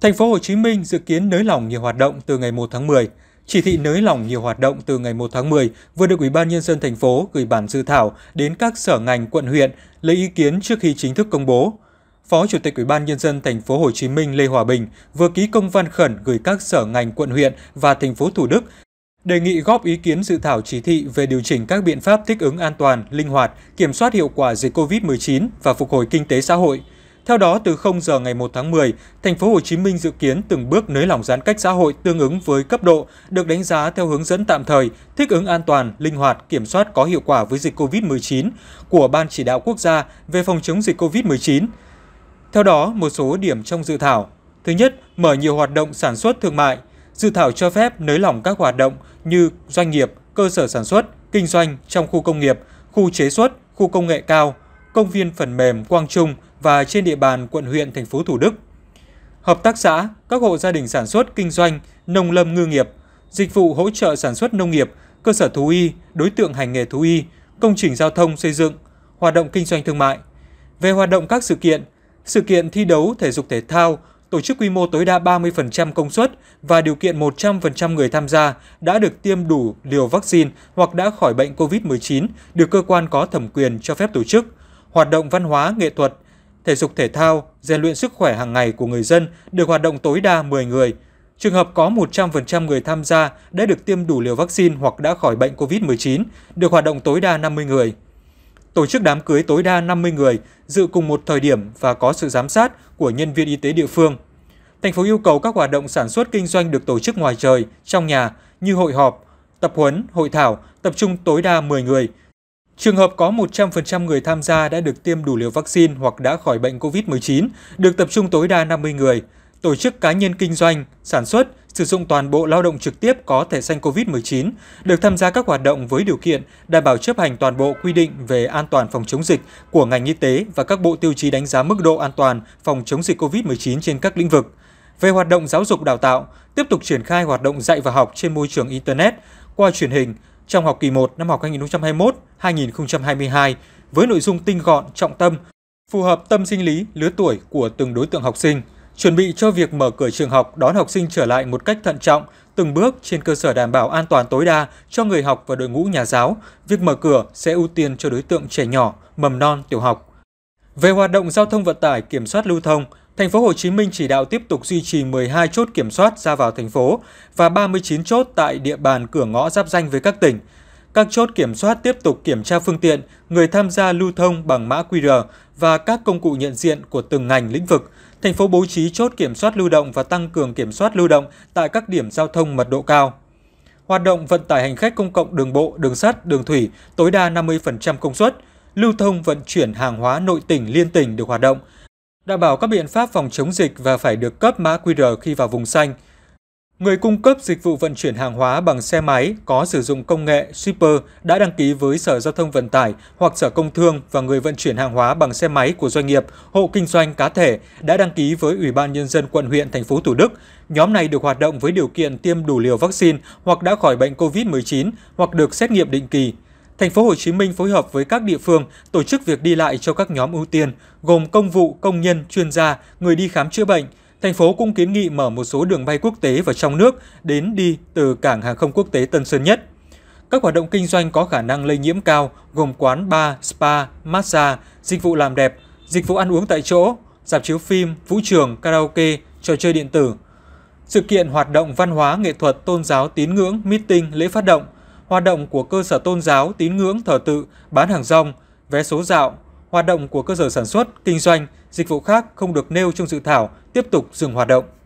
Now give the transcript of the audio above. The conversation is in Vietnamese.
Thành phố Hồ Chí Minh dự kiến nới lỏng nhiều hoạt động từ ngày 1 tháng 10. Chỉ thị nới lỏng nhiều hoạt động từ ngày 1 tháng 10 vừa được Ủy ban nhân dân thành phố gửi bản dự thảo đến các sở ngành quận huyện lấy ý kiến trước khi chính thức công bố. Phó Chủ tịch Ủy ban nhân dân thành phố Hồ Chí Minh Lê Hòa Bình vừa ký công văn khẩn gửi các sở ngành quận huyện và thành phố Thủ Đức đề nghị góp ý kiến dự thảo chỉ thị về điều chỉnh các biện pháp thích ứng an toàn, linh hoạt, kiểm soát hiệu quả dịch COVID-19 và phục hồi kinh tế xã hội. Theo đó, từ 0 giờ ngày 1 tháng 10, thành phố Hồ Chí Minh dự kiến từng bước nới lỏng giãn cách xã hội tương ứng với cấp độ, được đánh giá theo hướng dẫn tạm thời, thích ứng an toàn, linh hoạt, kiểm soát có hiệu quả với dịch COVID-19 của Ban chỉ đạo quốc gia về phòng chống dịch COVID-19. Theo đó, một số điểm trong dự thảo. Thứ nhất, mở nhiều hoạt động sản xuất thương mại. Dự thảo cho phép nới lỏng các hoạt động như doanh nghiệp, cơ sở sản xuất, kinh doanh trong khu công nghiệp, khu chế xuất, khu công nghệ cao, công viên phần mềm Quang Trung và trên địa bàn quận huyện thành phố Thủ Đức. Hợp tác xã, các hộ gia đình sản xuất, kinh doanh, nông lâm ngư nghiệp, dịch vụ hỗ trợ sản xuất nông nghiệp, cơ sở thú y, đối tượng hành nghề thú y, công trình giao thông xây dựng, hoạt động kinh doanh thương mại. Về hoạt động các sự kiện, sự kiện thi đấu thể dục thể thao, tổ chức quy mô tối đa 30% công suất và điều kiện 100% người tham gia đã được tiêm đủ liều vaccine hoặc đã khỏi bệnh COVID-19 được cơ quan có thẩm quyền cho phép tổ chức – hoạt động văn hóa, nghệ thuật, thể dục thể thao, rèn luyện sức khỏe hàng ngày của người dân được hoạt động tối đa 10 người. Trường hợp có 100% người tham gia đã được tiêm đủ liều vaccine hoặc đã khỏi bệnh COVID-19, được hoạt động tối đa 50 người. Tổ chức đám cưới tối đa 50 người, dự cùng một thời điểm và có sự giám sát của nhân viên y tế địa phương. Thành phố yêu cầu các hoạt động sản xuất kinh doanh được tổ chức ngoài trời, trong nhà như hội họp, tập huấn, hội thảo tập trung tối đa 10 người, Trường hợp có 100% người tham gia đã được tiêm đủ liều vaccine hoặc đã khỏi bệnh COVID-19, được tập trung tối đa 50 người. Tổ chức cá nhân kinh doanh, sản xuất, sử dụng toàn bộ lao động trực tiếp có thẻ xanh COVID-19, được tham gia các hoạt động với điều kiện đảm bảo chấp hành toàn bộ quy định về an toàn phòng chống dịch của ngành y tế và các bộ tiêu chí đánh giá mức độ an toàn phòng chống dịch COVID-19 trên các lĩnh vực. Về hoạt động giáo dục đào tạo, tiếp tục triển khai hoạt động dạy và học trên môi trường Internet, qua truyền hình, trong học kỳ 1 năm học 2021-2022 với nội dung tinh gọn, trọng tâm, phù hợp tâm sinh lý, lứa tuổi của từng đối tượng học sinh, chuẩn bị cho việc mở cửa trường học đón học sinh trở lại một cách thận trọng, từng bước trên cơ sở đảm bảo an toàn tối đa cho người học và đội ngũ nhà giáo. Việc mở cửa sẽ ưu tiên cho đối tượng trẻ nhỏ, mầm non, tiểu học. Về hoạt động giao thông vận tải kiểm soát lưu thông, Thành phố Hồ Chí Minh chỉ đạo tiếp tục duy trì 12 chốt kiểm soát ra vào thành phố và 39 chốt tại địa bàn cửa ngõ giáp danh với các tỉnh. Các chốt kiểm soát tiếp tục kiểm tra phương tiện, người tham gia lưu thông bằng mã QR và các công cụ nhận diện của từng ngành lĩnh vực. Thành phố bố trí chốt kiểm soát lưu động và tăng cường kiểm soát lưu động tại các điểm giao thông mật độ cao. Hoạt động vận tải hành khách công cộng đường bộ, đường sắt, đường thủy tối đa 50% công suất. Lưu thông vận chuyển hàng hóa nội tỉnh liên tỉnh được hoạt động đảm bảo các biện pháp phòng chống dịch và phải được cấp mã QR khi vào vùng xanh. Người cung cấp dịch vụ vận chuyển hàng hóa bằng xe máy có sử dụng công nghệ shipper đã đăng ký với Sở Giao thông Vận tải hoặc Sở Công Thương và người vận chuyển hàng hóa bằng xe máy của doanh nghiệp, hộ kinh doanh cá thể đã đăng ký với Ủy ban Nhân dân quận huyện thành phố Thủ Đức. Nhóm này được hoạt động với điều kiện tiêm đủ liều vaccine hoặc đã khỏi bệnh COVID-19 hoặc được xét nghiệm định kỳ. Thành phố Hồ Chí Minh phối hợp với các địa phương tổ chức việc đi lại cho các nhóm ưu tiên gồm công vụ, công nhân, chuyên gia, người đi khám chữa bệnh. Thành phố cũng kiến nghị mở một số đường bay quốc tế và trong nước đến đi từ cảng hàng không quốc tế Tân Sơn Nhất. Các hoạt động kinh doanh có khả năng lây nhiễm cao gồm quán bar, spa, massage, dịch vụ làm đẹp, dịch vụ ăn uống tại chỗ, dạp chiếu phim, vũ trường, karaoke, trò chơi điện tử. Sự kiện hoạt động văn hóa, nghệ thuật, tôn giáo, tín ngưỡng, meeting, lễ phát động – hoạt động của cơ sở tôn giáo, tín ngưỡng, thờ tự, bán hàng rong, vé số dạo, hoạt động của cơ sở sản xuất, kinh doanh, dịch vụ khác không được nêu trong dự thảo tiếp tục dừng hoạt động.